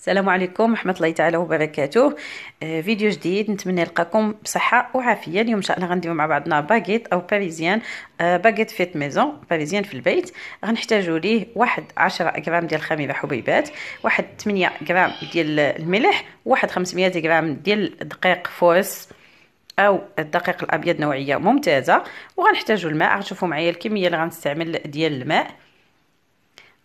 السلام عليكم ورحمة الله تعالى وبركاته آه فيديو جديد نتمنى نلقاكم بصحة وعافية اليوم ان شاء الله غنديرو مع بعضنا باغيت او باريزيان آه باغيت فيت ميزون باريزيان في البيت غنحتاجو ليه واحد عشرة غرام ديال الخميرة حبيبات واحد 8 غرام ديال الملح واحد 500 غرام ديال الدقيق فوس او الدقيق الابيض نوعيه ممتازه وغنحتاجو الماء غتشوفوا معايا الكميه اللي غنستعمل ديال الماء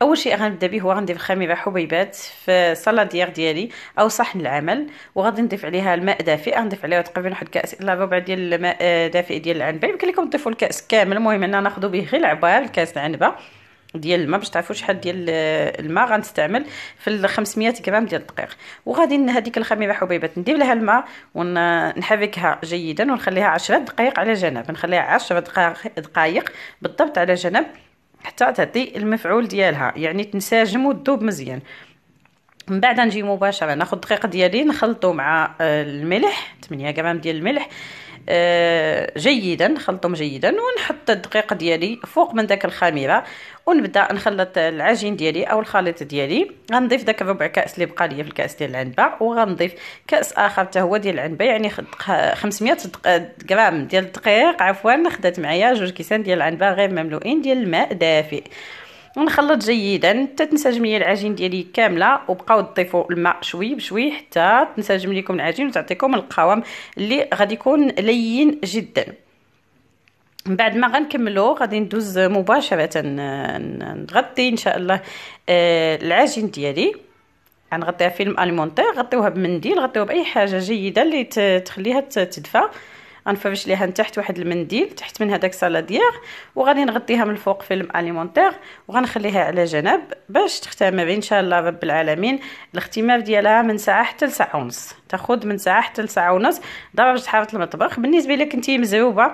اول شيء غنبدا به هو غندير خميره حبيبات في الصلادير ديالي او صحن العمل وغادي نضيف عليها الماء دافئ غنضيف عليها تقريبا واحد كاس الا ربع ديال الماء آه، دافئ ديال العنبه يمكن لكم تضيفوا الكاس كامل المهم اننا ناخذ به غير العبار الكاس العنبه ديال الماء باش تعرفوا شحال ديال آه، الماء غنستعمل في 500 غرام ديال الدقيق وغادي هذيك الخميره حبيبات ندير لها الماء ونحركها جيدا ونخليها 10 دقائق على جنب نخليها 10 دقائق بالضبط على جنب حتى تعطي المفعول ديالها يعني تنسجم وتذوب مزيان من بعد نجي مباشره ناخذ الدقيق ديالي نخلطو مع آه، الملح 8 غرام ديال الملح آه، جيدا نخلطهم جيدا ونحط الدقيق ديالي فوق من داك الخميره ونبدا نخلط العجين ديالي او الخليط ديالي غنضيف داك ربع كاس اللي بقى ليا في الكاس ديال العنبه وغنضيف كاس اخر حتى هو ديال العنبه يعني 500 غرام ديال الدقيق عفوا خدات معايا جوج كيسان ديال العنبه غير مملوئين ديال الماء دافئ ونخلط جيدا حتى تنسجم لي العجين ديالي كامله وبقاو تضيفوا الماء شوي بشوي حتى تنسجم لكم العجين وتعطيكم القوام اللي غادي يكون لين جدا من بعد ما غنكملو غادي ندوز مباشره نغطي ان شاء الله آه، العجين ديالي غنغطيها فيلم اليمونتير غطيوها بمنديل غطيوها باي حاجه جيده اللي تخليها تدفى غنفرش ليها من تحت واحد المنديل تحت من هذاك سالاديير وغادي نغطيها من الفوق فيلم اليمونتير وغنخليها على جنب باش تختمر ان شاء الله رب العالمين الاختمار ديالها من ساعه حتى لساعه ونص تاخذ من ساعه حتى لساعه ونص درجه حراره المطبخ بالنسبه لك انت مزروبه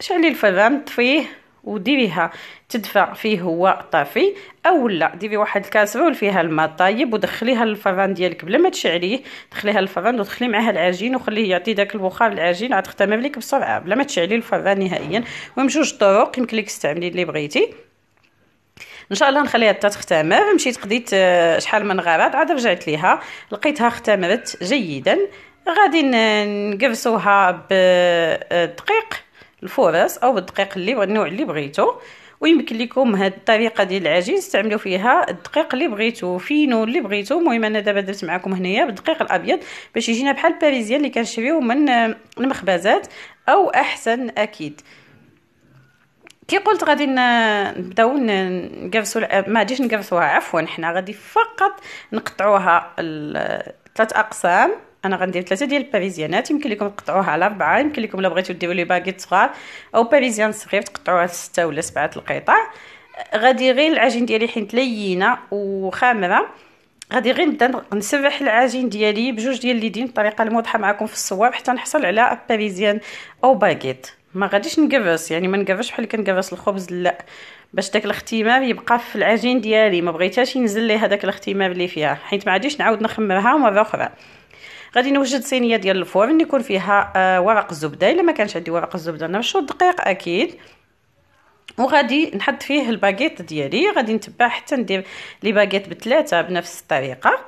شعلي الفران طفيه وديريها تدفى فيه هو طافي او لا ديري واحد الكاسرول فيها الماء طايب ودخليها للفران ديالك بلا ما تشعليه دخليها للفران ودخلي معاها العجين وخليه يعطي داك البخار العجين عاد تختمم لك بسرعه بلا ما تشعلي الفران نهائيا المهم جوج طرق يمكن لك تستعملي اللي بغيتي ان شاء الله نخليها حتى تختمر مشيت قضيت آه، شحال من غرض عاد رجعت ليها لقيتها اختمرت جيدا غادي نقرسوها بالدقيق آه، الفرص او الدقيق اللي النوع اللي بغيتو ويمكن لكم هاد الطريقه ديال العجين تستعملوا فيها الدقيق اللي بغيتو فينو اللي بغيتو المهم انا دابا درت معكم هنايا بالدقيق الابيض باش يجينا بحال الباريزيان اللي كنشريو من المخبزات او احسن اكيد كي قلت غادي نبداو نكرسو ما غاديش نكرسوها عفوا حنا غادي فقط نقطعوها ثلاث اقسام انا غندير ثلاثه ديال الباريزيانات يمكن لكم تقطعوها على اربعه يمكن لكم الا بغيتو ديروا لي باكيت صغار او باريزيان صغير تقطعوها سته ولا سبعه القطع غادي غير العجين ديالي حيت لينه وخامره غادي غير نبدا نسرح العجين ديالي بجوج ديال اليدين الطريقه الموضحه معكم في الصور حتى نحصل على باريزيان او باكيت ما غاديش نكرس يعني ما نكرش بحال كنكرس الخبز لا باش داك الاختمام يبقى في العجين ديالي ما بغيتهاش ينزل لي هذاك الاختمام اللي فيها حيت ما عاديش نعاود نخمرها مره اخرى غادي نوجد صينيه ديال الفرن يكون فيها آه ورق الزبده الا ما كانش عندي ورق الزبده نرشو الدقيق اكيد وغادي نحط فيه الباكيت ديالي غادي نتبع حتى ندير لي باكيت بثلاثه بنفس الطريقه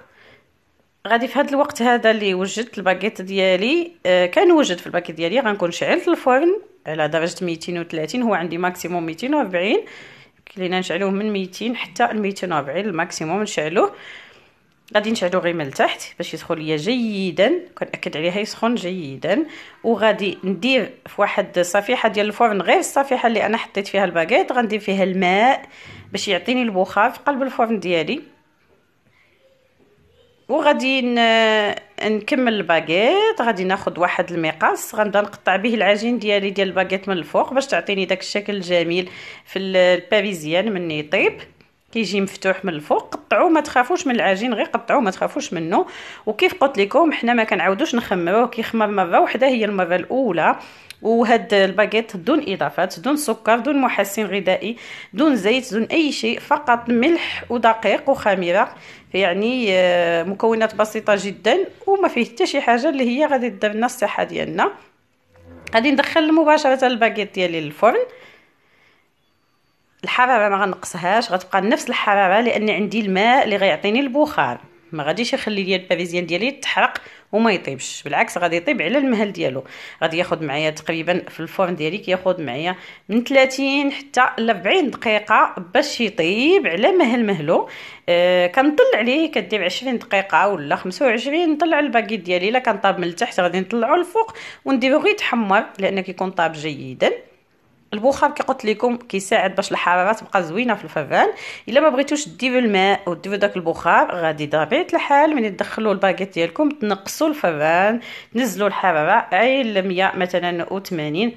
غادي في هذا الوقت هذا اللي وجدت الباكيت ديالي آه كان وجد في الباكيت ديالي غنكون شعلت الفرن على درجه 230 هو عندي ماكسيموم 240 كلينا نشعلوه من 200 حتى ل 240 الماكسيموم نشعلوه غادي نشعلو غير من التحت باش يدخل ليا جيدا كنأكد عليها يسخن جيدا وغادي ندير في واحد صفيحه ديال الفرن غير الصفيحه اللي انا حطيت فيها الباكيت غندير فيها الماء باش يعطيني البخار في قلب الفرن ديالي وغادي نكمل الباكيط غادي ناخذ واحد المقص غنبدا نقطع به العجين ديالي ديال الباكيط من الفوق باش تعطيني داك الشكل الجميل في الباريزيان مني يطيب كيجي مفتوح من الفوق قطعوه ما تخافوش من العجين غير قطعوه ما تخافوش منه وكيف قلت لكم حنا ما كنعاودوش نخمروه كيخمر مره واحده هي المره الاولى وهاد الباكيت دون اضافات دون سكر دون محسن غذائي دون زيت دون اي شيء فقط ملح ودقيق وخميره يعني آه، مكونات بسيطه جدا وما فيه حتى شي حاجه اللي هي غادي تدير لنا الصحه ديالنا غادي ندخل مباشره الباكيت ديالي للفرن الحراره ما غنقصهاش غتبقى نفس الحراره لان عندي الماء اللي غيعطيني البخار ما غاديش يخلي لي الباريزيان ديالي تحرق وما يطيبش بالعكس غادي يطيب على المهل ديالو غادي ياخذ معايا تقريبا في الفرن ديالي كياخذ معايا من 30 حتى ل 40 دقيقه باش يطيب على مهل مهلو آه كنطلع عليه كدير 20 دقيقه ولا 25 نطلع الباكي ديالي الا كان طاب من التحت غادي نطلعو الفوق ونديرو غير يتحمر لان كيكون طاب جيدا البخار كي قلت لكم كيساعد باش الحراره تبقى زوينه في الفران الا ما بغيتوش ديروا الماء وديروا داك البخار غادي طبيعه الحال من تدخلوا الباكيت ديالكم تنقصوا الفران تنزلوا الحراره عيل 100 مثلا 80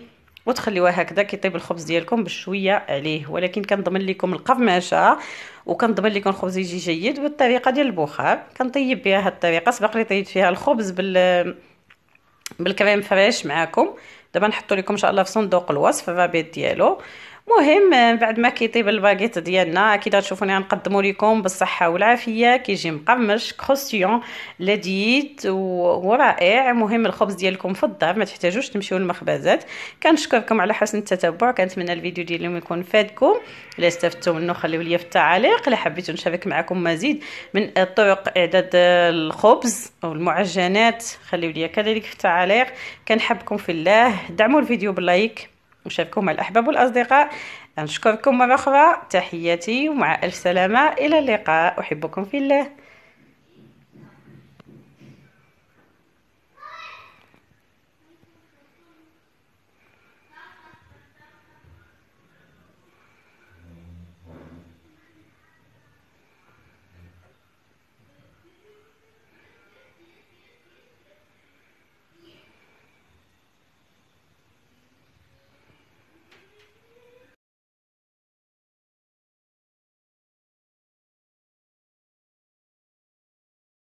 وتخليوها هكذا كيطيب الخبز ديالكم بشويه عليه ولكن كنضمن لكم القرمشه وكنضمن لكم الخبز يجي جيد بالطريقه ديال البخار كنطيب بها هاد الطريقه سبق لي طيبت فيها الخبز بال بالكريم فريش معاكم دابا نحطوا لكم ان شاء الله في صندوق الوصف فابيت ديالو مهم بعد ما كيطيب الباكيت ديالنا كي تشوفوني غنقدموا لكم بالصحه والعافيه كيجي مقمش كروسيون لذيذ ورائع مهم الخبز ديالكم في الدار ما تحتاجوش تمشيو للمخبزات كنشكركم على حسن التتبع كنتمنى الفيديو ديال اليوم يكون فادكم الا استفدتوا منه خليو لي في التعاليق الا حبيتوا نشارك معكم مزيد من طرق اعداد الخبز او المعجنات خليو لي كذلك في التعاليق كنحبكم في الله دعموا الفيديو باللايك وشاركوا مع الأحباب والأصدقاء نشكركم مرة أخرى تحياتي ومع ألف سلامة إلى اللقاء أحبكم في الله